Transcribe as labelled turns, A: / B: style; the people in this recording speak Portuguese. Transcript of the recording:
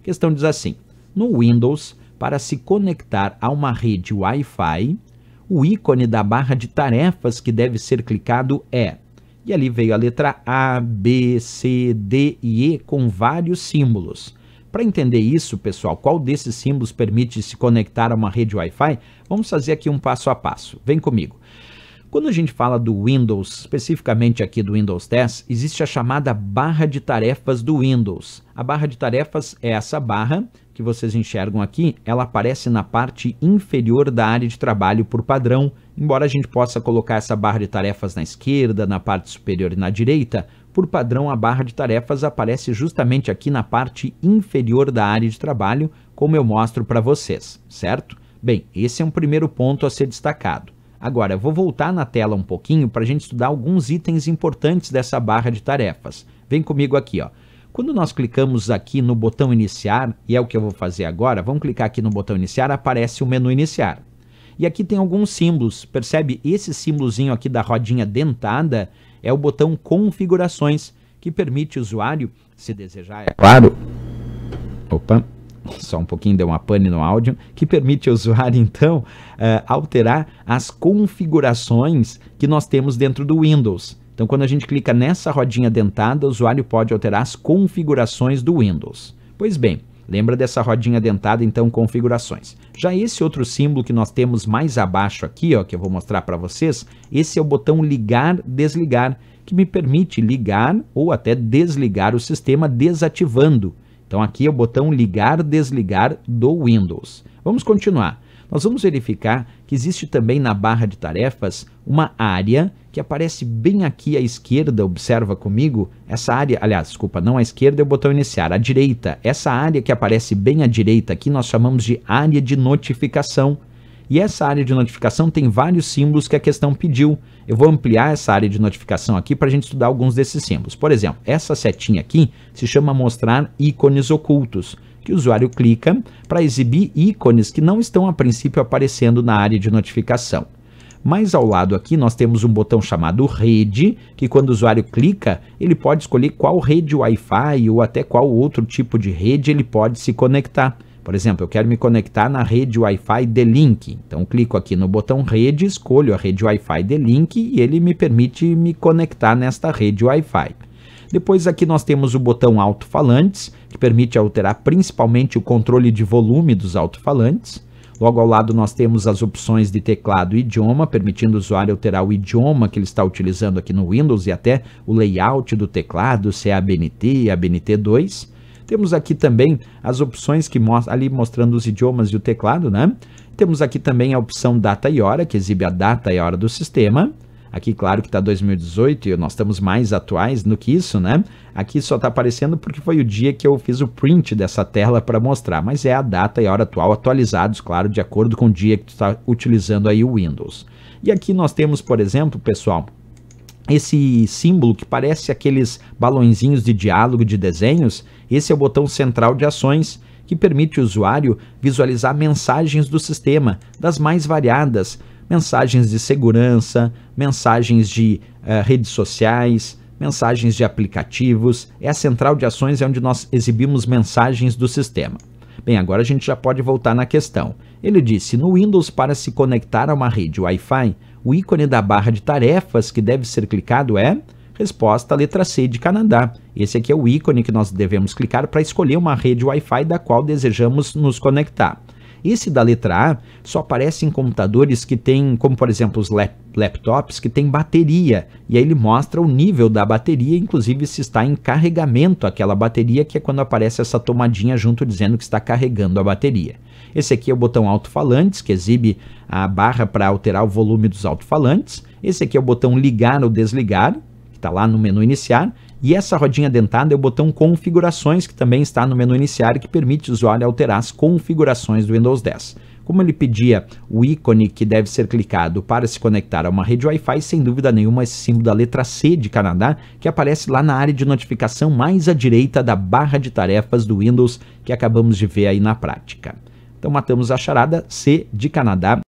A: A questão diz assim: no Windows, para se conectar a uma rede Wi-Fi, o ícone da barra de tarefas que deve ser clicado é. E ali veio a letra A, B, C, D e E com vários símbolos. Para entender isso, pessoal, qual desses símbolos permite se conectar a uma rede Wi-Fi, vamos fazer aqui um passo a passo. Vem comigo. Quando a gente fala do Windows, especificamente aqui do Windows 10, existe a chamada barra de tarefas do Windows. A barra de tarefas é essa barra que vocês enxergam aqui, ela aparece na parte inferior da área de trabalho por padrão, embora a gente possa colocar essa barra de tarefas na esquerda, na parte superior e na direita, por padrão a barra de tarefas aparece justamente aqui na parte inferior da área de trabalho, como eu mostro para vocês, certo? Bem, esse é um primeiro ponto a ser destacado. Agora, eu vou voltar na tela um pouquinho para a gente estudar alguns itens importantes dessa barra de tarefas. Vem comigo aqui, ó. Quando nós clicamos aqui no botão iniciar, e é o que eu vou fazer agora, vamos clicar aqui no botão iniciar, aparece o menu iniciar. E aqui tem alguns símbolos, percebe? Esse símbolozinho aqui da rodinha dentada é o botão configurações, que permite o usuário, se desejar, é claro, opa, só um pouquinho, deu uma pane no áudio, que permite ao usuário, então, uh, alterar as configurações que nós temos dentro do Windows. Então, quando a gente clica nessa rodinha dentada, o usuário pode alterar as configurações do Windows. Pois bem, lembra dessa rodinha dentada, então, configurações. Já esse outro símbolo que nós temos mais abaixo aqui, ó, que eu vou mostrar para vocês, esse é o botão ligar, desligar, que me permite ligar ou até desligar o sistema desativando então aqui é o botão ligar, desligar do Windows. Vamos continuar. Nós vamos verificar que existe também na barra de tarefas uma área que aparece bem aqui à esquerda, observa comigo, essa área, aliás, desculpa, não à esquerda é o botão iniciar, à direita, essa área que aparece bem à direita aqui nós chamamos de área de notificação e essa área de notificação tem vários símbolos que a questão pediu. Eu vou ampliar essa área de notificação aqui para a gente estudar alguns desses símbolos. Por exemplo, essa setinha aqui se chama mostrar ícones ocultos, que o usuário clica para exibir ícones que não estão a princípio aparecendo na área de notificação. Mais ao lado aqui nós temos um botão chamado rede, que quando o usuário clica, ele pode escolher qual rede Wi-Fi ou até qual outro tipo de rede ele pode se conectar. Por exemplo, eu quero me conectar na rede Wi-Fi de Link. Então, clico aqui no botão rede, escolho a rede Wi-Fi de Link e ele me permite me conectar nesta rede Wi-Fi. Depois aqui nós temos o botão alto-falantes, que permite alterar principalmente o controle de volume dos alto-falantes. Logo ao lado nós temos as opções de teclado e idioma, permitindo o usuário alterar o idioma que ele está utilizando aqui no Windows e até o layout do teclado, se é ABNT e ABNT2. Temos aqui também as opções que mostra, ali mostrando os idiomas e o teclado, né? Temos aqui também a opção data e hora, que exibe a data e a hora do sistema. Aqui, claro que está 2018 e nós estamos mais atuais do que isso, né? Aqui só está aparecendo porque foi o dia que eu fiz o print dessa tela para mostrar, mas é a data e a hora atual atualizados, claro, de acordo com o dia que tu está utilizando aí o Windows. E aqui nós temos, por exemplo, pessoal, esse símbolo que parece aqueles balãozinhos de diálogo de desenhos, esse é o botão central de ações que permite o usuário visualizar mensagens do sistema, das mais variadas, mensagens de segurança, mensagens de uh, redes sociais, mensagens de aplicativos. É a central de ações é onde nós exibimos mensagens do sistema. Bem, agora a gente já pode voltar na questão. Ele disse: no Windows, para se conectar a uma rede Wi-Fi, o ícone da barra de tarefas que deve ser clicado é. Resposta letra C de Canadá. Esse aqui é o ícone que nós devemos clicar para escolher uma rede Wi-Fi da qual desejamos nos conectar. Esse da letra A só aparece em computadores que tem, como por exemplo os lap laptops, que tem bateria. E aí ele mostra o nível da bateria, inclusive se está em carregamento aquela bateria, que é quando aparece essa tomadinha junto dizendo que está carregando a bateria. Esse aqui é o botão alto-falantes, que exibe a barra para alterar o volume dos alto-falantes. Esse aqui é o botão ligar ou desligar, que está lá no menu iniciar. E essa rodinha dentada é o botão configurações, que também está no menu iniciar que permite o usuário alterar as configurações do Windows 10. Como ele pedia o ícone que deve ser clicado para se conectar a uma rede Wi-Fi, sem dúvida nenhuma esse símbolo da letra C de Canadá, que aparece lá na área de notificação mais à direita da barra de tarefas do Windows que acabamos de ver aí na prática. Então matamos a charada C de Canadá.